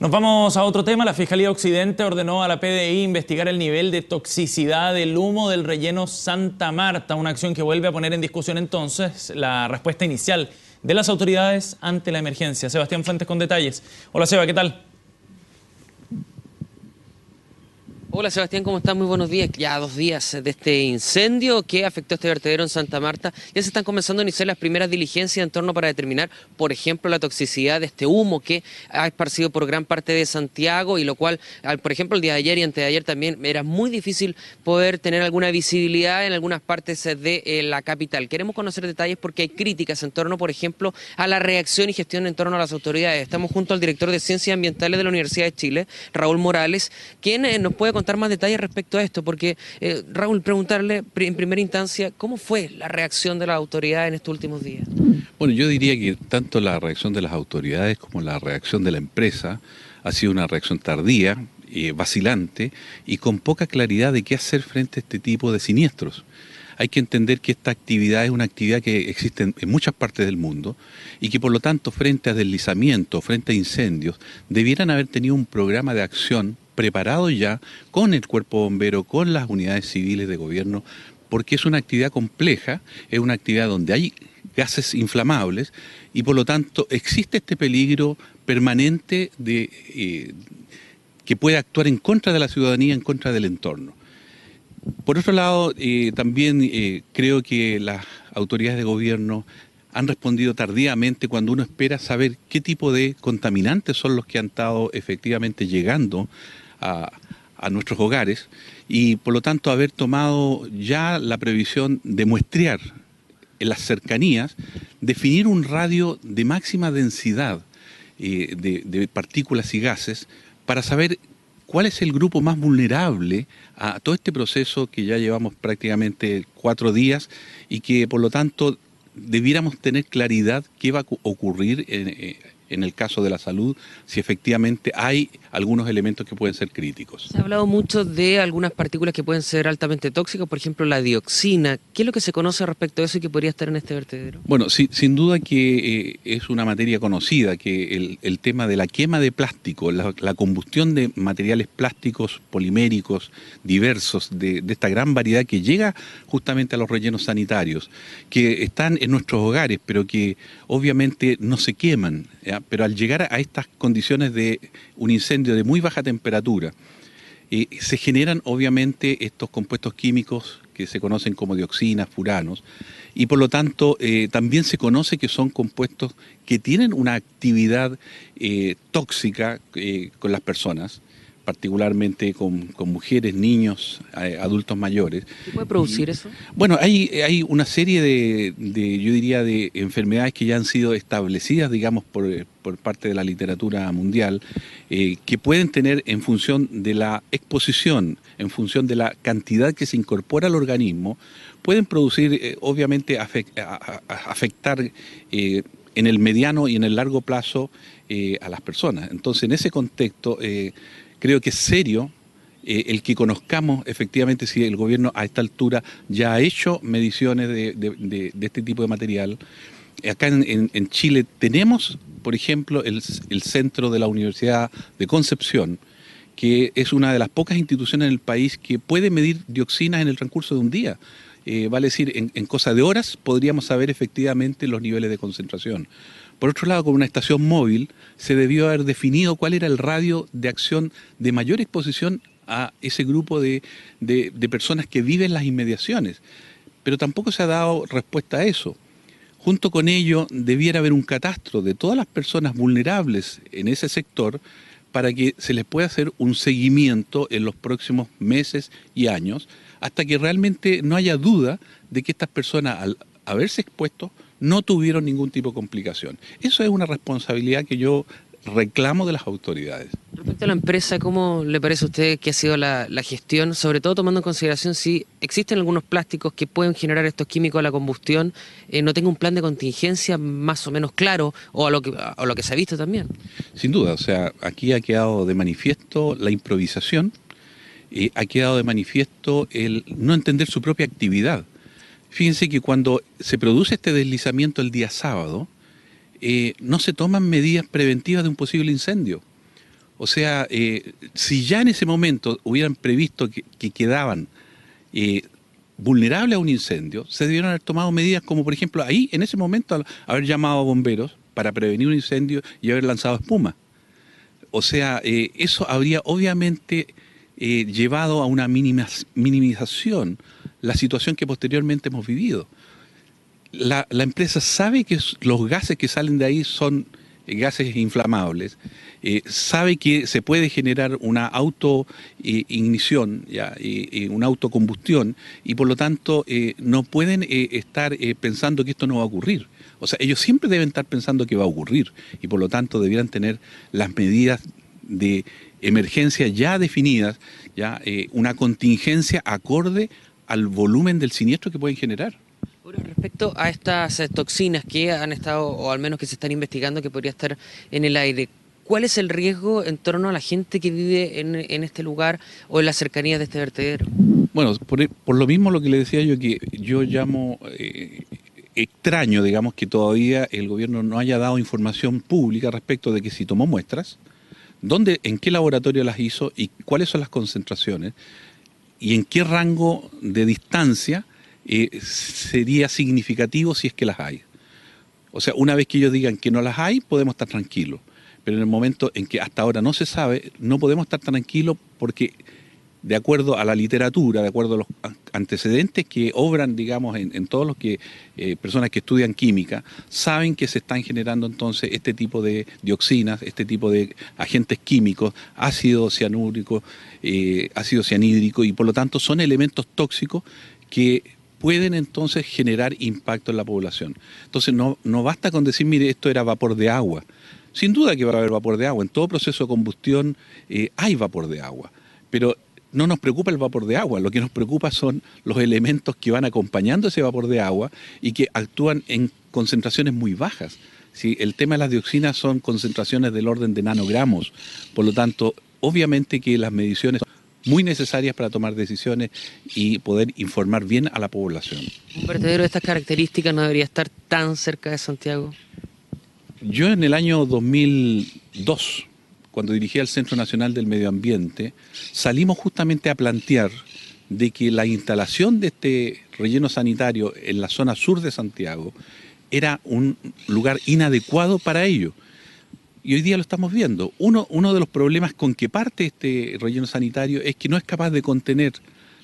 Nos vamos a otro tema. La Fiscalía Occidente ordenó a la PDI investigar el nivel de toxicidad del humo del relleno Santa Marta, una acción que vuelve a poner en discusión entonces la respuesta inicial de las autoridades ante la emergencia. Sebastián Fuentes con detalles. Hola Seba, ¿qué tal? Hola Sebastián, ¿cómo estás? Muy buenos días. Ya dos días de este incendio que afectó este vertedero en Santa Marta. Ya se están comenzando a iniciar las primeras diligencias en torno para determinar, por ejemplo, la toxicidad de este humo que ha esparcido por gran parte de Santiago y lo cual, por ejemplo, el día de ayer y antes de ayer también era muy difícil poder tener alguna visibilidad en algunas partes de eh, la capital. Queremos conocer detalles porque hay críticas en torno, por ejemplo, a la reacción y gestión en torno a las autoridades. Estamos junto al director de Ciencias Ambientales de la Universidad de Chile, Raúl Morales, quien eh, nos puede contar más detalles respecto a esto, porque eh, Raúl, preguntarle en primera instancia, ¿cómo fue la reacción de las autoridades en estos últimos días? Bueno, yo diría que tanto la reacción de las autoridades como la reacción de la empresa ha sido una reacción tardía, eh, vacilante y con poca claridad de qué hacer frente a este tipo de siniestros hay que entender que esta actividad es una actividad que existe en muchas partes del mundo y que por lo tanto frente a deslizamientos, frente a incendios, debieran haber tenido un programa de acción preparado ya con el cuerpo bombero, con las unidades civiles de gobierno, porque es una actividad compleja, es una actividad donde hay gases inflamables y por lo tanto existe este peligro permanente de, eh, que puede actuar en contra de la ciudadanía, en contra del entorno. Por otro lado, eh, también eh, creo que las autoridades de gobierno han respondido tardíamente cuando uno espera saber qué tipo de contaminantes son los que han estado efectivamente llegando a, nuestros hogares y por lo tanto haber tomado ya la previsión de muestrear en las cercanías, definir un radio de máxima densidad eh, de, partículas y gases para saber cuál es el grupo más vulnerable a todo este proceso que ya llevamos prácticamente cuatro días y que por lo tanto debiéramos tener claridad qué va a ocurrir en, eh, en el caso de la salud si efectivamente hay algunos elementos que pueden ser críticos. Se ha hablado mucho de algunas partículas que pueden ser altamente tóxicas, por ejemplo la dioxina. ¿Qué es lo que se conoce respecto a eso y que podría estar en este vertedero? Bueno, sí, sin duda que eh, es una materia conocida, que el, tema de la quema de plástico, la, combustión de materiales plásticos poliméricos diversos, de, esta gran variedad que llega justamente a los rellenos sanitarios, que están en nuestros hogares, pero que obviamente no se queman pero al llegar a estas condiciones de un incendio de muy baja temperatura, eh, se generan obviamente estos compuestos químicos que se conocen como dioxinas, furanos, y por lo tanto eh, también se conoce que son compuestos que tienen una actividad eh, tóxica con las personas particularmente con, mujeres, niños, eh, adultos mayores. ¿Qué puede producir eso? Bueno, hay, hay una serie de, yo diría, de enfermedades que ya han sido establecidas, digamos, por, eh, parte de la literatura mundial, eh, que pueden tener en función de la exposición, en función de la cantidad que se incorpora al organismo, pueden producir, obviamente, afectar en el mediano y en el largo plazo a las personas. Entonces, en ese contexto creo que es serio eh, el que conozcamos efectivamente si el gobierno a esta altura ya ha hecho mediciones de, este tipo de material. Acá en, Chile tenemos, por ejemplo, el, centro de la Universidad de Concepción, que es una de las pocas instituciones en el país que puede medir dioxinas en el transcurso de un día. Eh, vale decir, en, en cosa de horas podríamos saber efectivamente los niveles de concentración. Por otro lado, con una estación móvil se debió haber definido cuál era el radio de acción de mayor exposición a ese grupo de, de personas que viven las inmediaciones. Pero tampoco se ha dado respuesta a eso. Junto con ello, debiera haber un catastro de todas las personas vulnerables en ese sector para que se les pueda hacer un seguimiento en los próximos meses y años, hasta que realmente no haya duda de que estas personas, al haberse expuesto, no tuvieron ningún tipo de complicación. Eso es una responsabilidad que yo reclamo de las autoridades. Respecto a la empresa, ¿cómo le parece a usted que ha sido la, gestión? Sobre todo tomando en consideración si existen algunos plásticos que pueden generar estos químicos a la combustión, eh, no tengo un plan de contingencia más o menos claro o a lo, que, se ha visto también. Sin duda, o sea, aquí ha quedado de manifiesto la improvisación, y ha quedado de manifiesto el no entender su propia actividad. Fíjense que cuando se produce este deslizamiento el día sábado, eh, no se toman medidas preventivas de un posible incendio. O sea, eh, si ya en ese momento hubieran previsto que, quedaban eh, vulnerables a un incendio, se debieron haber tomado medidas como, por ejemplo, ahí, en ese momento, haber llamado a bomberos para prevenir un incendio y haber lanzado espuma. O sea, eso habría obviamente llevado a una minimización la situación que posteriormente hemos vivido. La, empresa sabe que los gases que salen de ahí son gases inflamables, eh, sabe que se puede generar una autoignición, eh, una autocombustión, y por lo tanto eh, no pueden estar pensando que esto no va a ocurrir. O sea, ellos siempre deben estar pensando que va a ocurrir, y por lo tanto debieran tener las medidas de emergencia ya definidas, ya una contingencia acorde al volumen del siniestro que pueden generar. respecto a estas eh, toxinas que han estado, o al menos que se están investigando, que podría estar en el aire, ¿cuál es el riesgo en torno a la gente que vive en, este lugar o en las cercanías de este vertedero? Bueno, por, lo mismo lo que le decía yo, que yo llamo eh, extraño, digamos, que todavía el gobierno no haya dado información pública respecto de que si tomó muestras, dónde, en qué laboratorio las hizo y cuáles son las concentraciones y en qué rango de distancia eh, sería significativo si es que las hay. O sea, una vez que ellos digan que no las hay, podemos estar tranquilos. Pero en el momento en que hasta ahora no se sabe, no podemos estar tranquilos porque de acuerdo a la literatura, de acuerdo a los antecedentes que obran, digamos, en, todos los que eh, personas que estudian química, saben que se están generando entonces este tipo de dioxinas, este tipo de agentes químicos, ácido cianúrico, eh, ácido cianhídrico, y por lo tanto son elementos tóxicos que pueden entonces generar impacto en la población. Entonces no, basta con decir, mire, esto era vapor de agua. Sin duda que va a haber vapor de agua. En todo proceso de combustión eh, hay vapor de agua. Pero no nos preocupa el vapor de agua, lo que nos preocupa son los elementos que van acompañando ese vapor de agua y que actúan en concentraciones muy bajas. Si el tema de las dioxinas son concentraciones del orden de nanogramos, por lo tanto, obviamente que las mediciones son muy necesarias para tomar decisiones y poder informar bien a la población. Un vertedero de estas características no debería estar tan cerca de Santiago. Yo en el año 2002 cuando dirigía el Centro Nacional del Medio Ambiente, salimos justamente a plantear de que la instalación de este relleno sanitario en la zona sur de Santiago era un lugar inadecuado para ello. Y hoy día lo estamos viendo. Uno, de los problemas con que parte este relleno sanitario es que no es capaz de contener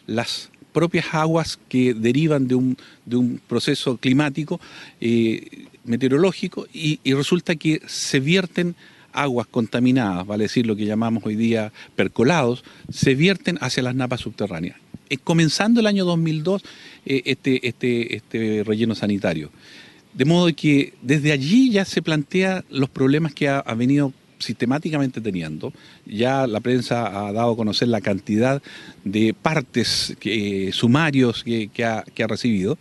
las propias aguas que derivan de un, de un proceso climático, eh, meteorológico, y resulta que se vierten aguas contaminadas, vale decir lo que llamamos hoy día percolados, se vierten hacia las napas subterráneas. Eh, comenzando el año 2002 eh, este, este, este relleno sanitario. De modo que desde allí ya se plantean los problemas que ha, venido sistemáticamente teniendo. Ya la prensa ha dado a conocer la cantidad de partes, eh, sumarios ha, que ha recibido.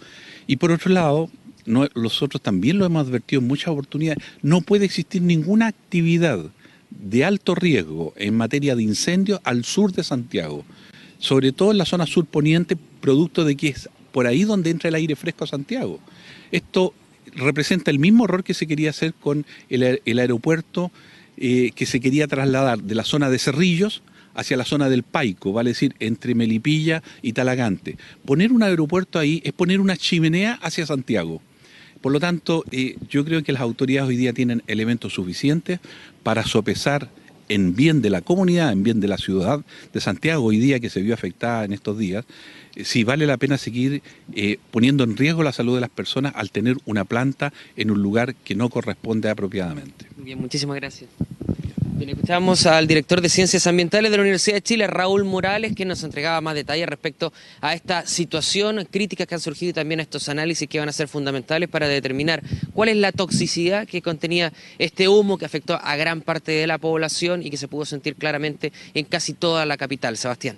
Y por otro lado, nosotros también lo hemos advertido en muchas oportunidades, no puede existir ninguna actividad de alto riesgo en materia de incendios al sur de Santiago, sobre todo en la zona sur poniente, producto de que es por ahí donde entra el aire fresco a Santiago. Esto representa el mismo error que se quería hacer con el, aeropuerto eh, que se quería trasladar de la zona de Cerrillos hacia la zona del Paico, vale decir, entre Melipilla y Talagante. Poner un aeropuerto ahí es poner una chimenea hacia Santiago. Por lo tanto, eh, yo creo que las autoridades hoy día tienen elementos suficientes para sopesar en bien de la comunidad, en bien de la ciudad de Santiago hoy día que se vio afectada en estos días, eh, si vale la pena seguir eh, poniendo en riesgo la salud de las personas al tener una planta en un lugar que no corresponde apropiadamente. Bien, muchísimas gracias. Bien, escuchamos al director de Ciencias Ambientales de la Universidad de Chile, Raúl Morales, que nos entregaba más detalles respecto a esta situación, críticas que han surgido y también a estos análisis que van a ser fundamentales para determinar cuál es la toxicidad que contenía este humo que afectó a gran parte de la población y que se pudo sentir claramente en casi toda la capital. Sebastián.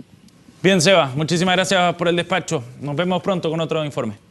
Bien, Seba, muchísimas gracias por el despacho. Nos vemos pronto con otro informe.